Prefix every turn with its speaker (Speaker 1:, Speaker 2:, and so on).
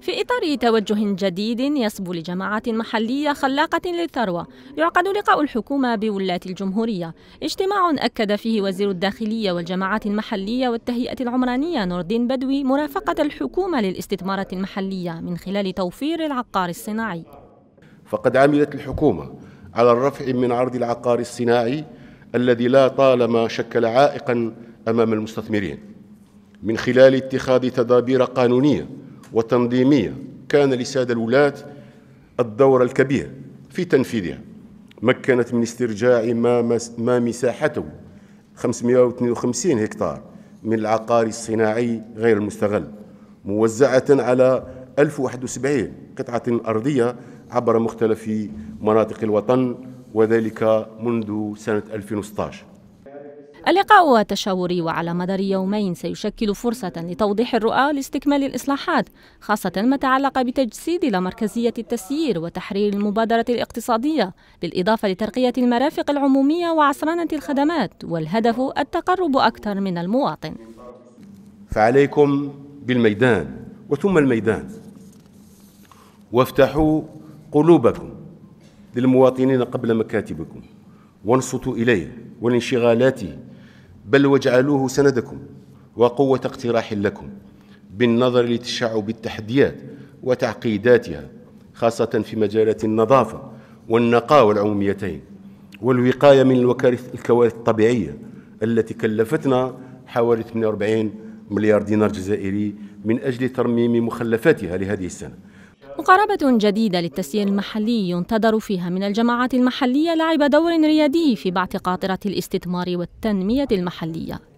Speaker 1: في إطار توجه جديد يصبو لجماعات محلية خلاقة للثروة يعقد لقاء الحكومة بولاة الجمهورية اجتماع أكد فيه وزير الداخلية والجماعات المحلية والتهيئة العمرانية نور الدين بدوي مرافقة الحكومة للاستثمارات المحلية من خلال توفير العقار الصناعي
Speaker 2: فقد عملت الحكومة على الرفع من عرض العقار الصناعي الذي لا طالما شكل عائقا امام المستثمرين من خلال اتخاذ تدابير قانونيه وتنظيميه كان لسادة الولاة الدور الكبير في تنفيذها مكنت من استرجاع ما, ما مساحته 552 هكتار من العقار الصناعي غير المستغل موزعة على 1071 قطعة أرضية عبر مختلف مناطق الوطن وذلك منذ سنة 2016
Speaker 1: اللقاء تشاوري وعلى مدار يومين سيشكل فرصة لتوضيح الرؤى لاستكمال الإصلاحات خاصة ما تعلق بتجسيد لمركزية التسيير وتحرير المبادرة الاقتصادية بالإضافة لترقية المرافق العمومية وعصرنة الخدمات والهدف التقرب أكثر من المواطن
Speaker 2: فعليكم بالميدان وثم الميدان وافتحوا قلوبكم للمواطنين قبل مكاتبكم وانصتوا إليه ولانشغالاته بل واجعلوه سندكم وقوة اقتراح لكم بالنظر لتشعب التحديات وتعقيداتها خاصة في مجالات النظافة والنقاء والعموميتين والوقاية من الوكارث الكوارث الطبيعية التي كلفتنا حوالي 48 مليار دينار جزائري من أجل ترميم مخلفاتها لهذه السنة
Speaker 1: مقاربة جديدة للتسيير المحلي ينتظر فيها من الجماعات المحلية لعب دور ريادي في بعث قاطرة الاستثمار والتنمية المحلية